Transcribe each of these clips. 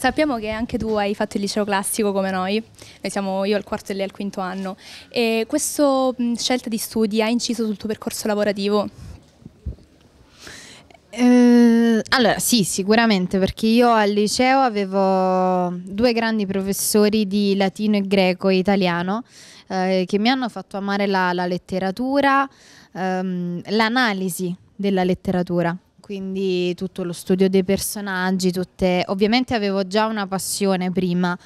Sappiamo che anche tu hai fatto il liceo classico come noi, noi siamo io al quarto e lei al quinto anno, e questa scelta di studi ha inciso sul tuo percorso lavorativo? Eh, allora sì, sicuramente, perché io al liceo avevo due grandi professori di latino e greco e italiano eh, che mi hanno fatto amare la, la letteratura, ehm, l'analisi della letteratura quindi tutto lo studio dei personaggi, tutte... ovviamente avevo già una passione prima,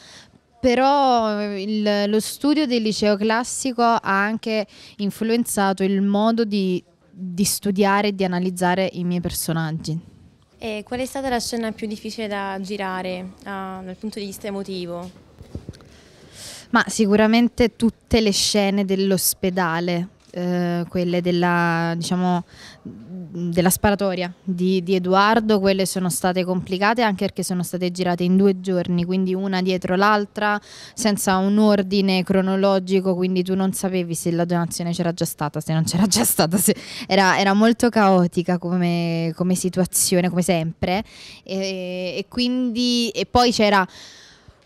però eh, il, lo studio del liceo classico ha anche influenzato il modo di, di studiare e di analizzare i miei personaggi. E qual è stata la scena più difficile da girare uh, dal punto di vista emotivo? Ma sicuramente tutte le scene dell'ospedale, eh, quelle della, diciamo, della sparatoria di, di, Edoardo, quelle sono state complicate anche perché sono state girate in due giorni, quindi una dietro l'altra, senza un ordine cronologico, quindi tu non sapevi se la donazione c'era già stata, se non c'era già stata, se... era, era, molto caotica come, come situazione, come sempre, e, e quindi e poi c'era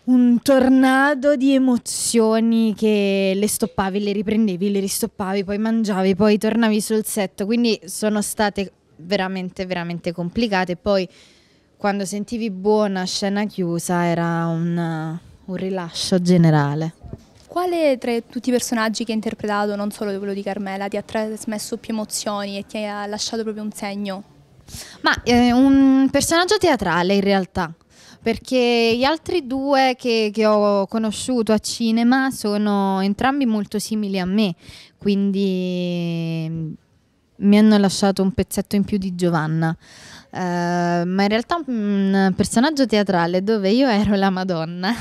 un tornado di emozioni che le stoppavi, le riprendevi, le ristoppavi, poi mangiavi, poi tornavi sul set. Quindi sono state veramente, veramente complicate. Poi quando sentivi buona scena chiusa era un, un rilascio generale. Quale tra tutti i personaggi che hai interpretato, non solo quello di Carmela, ti ha trasmesso più emozioni e ti ha lasciato proprio un segno? Ma eh, un personaggio teatrale in realtà, perché gli altri due che, che, ho conosciuto a cinema sono entrambi molto simili a me, quindi mm, mi hanno lasciato un pezzetto in più di Giovanna. Eh, ma in realtà un mm, personaggio teatrale dove io ero la Madonna,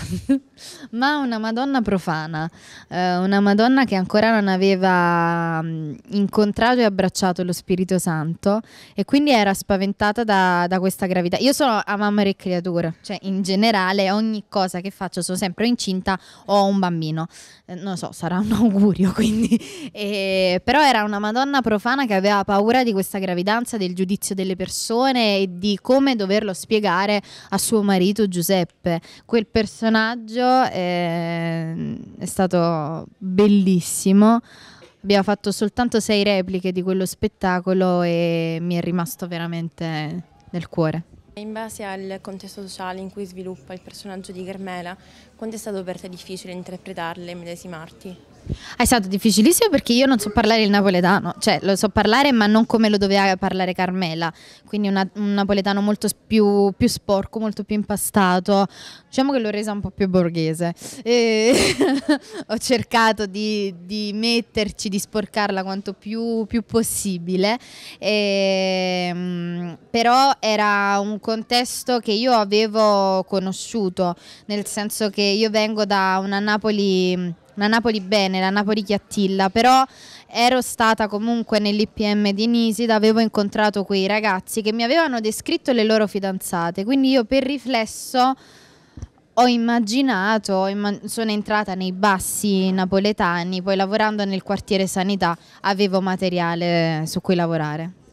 ma una Madonna profana, uh, una Madonna che ancora non aveva mm, incontrato e abbracciato lo Spirito Santo e quindi era spaventata da, da questa gravità. Io sono a mamma creatura, cioè in generale ogni cosa che faccio sono sempre incinta o un bambino, eh, non so, sarà un augurio quindi, e, però era una Madonna profana che aveva paura di questa gravidanza, del giudizio delle persone e di come doverlo spiegare a suo marito Giuseppe. Quel personaggio è, eh, è stato bellissimo. Abbiamo fatto soltanto sei repliche di quello spettacolo e mi è rimasto veramente nel cuore. In base al contesto sociale in cui sviluppa il personaggio di Carmela, quanto è stato per te difficile interpretarle e medesimarti? È stato difficilissimo perché io non so parlare il napoletano, cioè lo so parlare ma non come lo doveva parlare Carmela, quindi una, un napoletano molto più, più, sporco, molto più impastato, diciamo che l'ho resa un po' più borghese. E ho cercato di, di, metterci, di sporcarla quanto più, più possibile, e, ehm, però era un contesto che io avevo conosciuto, nel senso che io vengo da una Napoli una Napoli bene, la Napoli chiattilla, però ero stata comunque nell'IPM di Nisida, avevo incontrato quei ragazzi che mi avevano descritto le loro fidanzate, quindi io per riflesso ho immaginato, sono entrata nei bassi napoletani, poi lavorando nel quartiere sanità avevo materiale su cui lavorare.